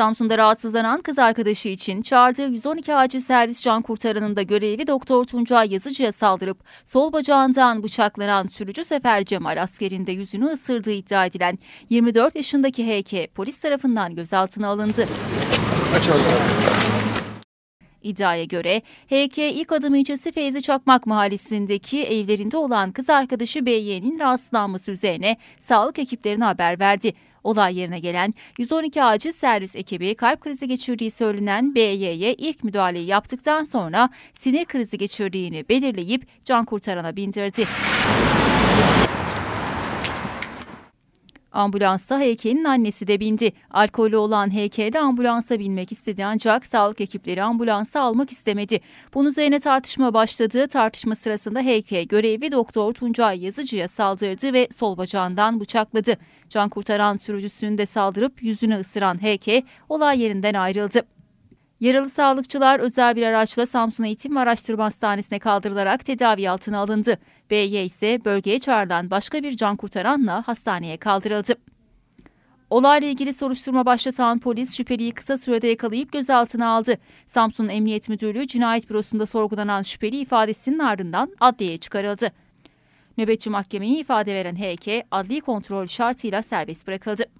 Samsun'da rahatsızlanan kız arkadaşı için çağırdığı 112 acil servis can kurtaranında görevli Doktor Tuncay Yazıcı'ya saldırıp sol bacağından bıçaklanan sürücü Sefer Cemal askerinde yüzünü ısırdığı iddia edilen 24 yaşındaki HK polis tarafından gözaltına alındı. Açalım. İddiaya göre HK ilk adım ilçesi Feyzi Çakmak mahallesindeki evlerinde olan kız arkadaşı BY'nin rahatsızlanması üzerine sağlık ekiplerine haber verdi. Olay yerine gelen 112 acil servis ekibi kalp krizi geçirdiği söylenen BY'ye ilk müdahaleyi yaptıktan sonra sinir krizi geçirdiğini belirleyip can kurtarana bindirdi. Ambulansa HK'nin annesi de bindi. Alkolü olan HK de ambulansa binmek istedi ancak sağlık ekipleri ambulansa almak istemedi. Bunun üzerine tartışma başladı. Tartışma sırasında HK görevli doktor Tuncay Yazıcı'ya saldırdı ve sol bacağından bıçakladı. Can kurtaran sürücüsünü de saldırıp yüzünü ısıran HK olay yerinden ayrıldı. Yaralı sağlıkçılar özel bir araçla Samsun Eğitim ve Araştırma Hastanesi'ne kaldırılarak tedavi altına alındı. BY ise bölgeye çağrılan başka bir can kurtaranla hastaneye kaldırıldı. Olayla ilgili soruşturma başlatan polis şüpheliyi kısa sürede yakalayıp gözaltına aldı. Samsun Emniyet Müdürlüğü Cinayet Bürosu'nda sorgulanan şüpheli ifadesinin ardından adliyeye çıkarıldı. Nöbetçi mahkemeyi ifade veren HK adli kontrol şartıyla serbest bırakıldı.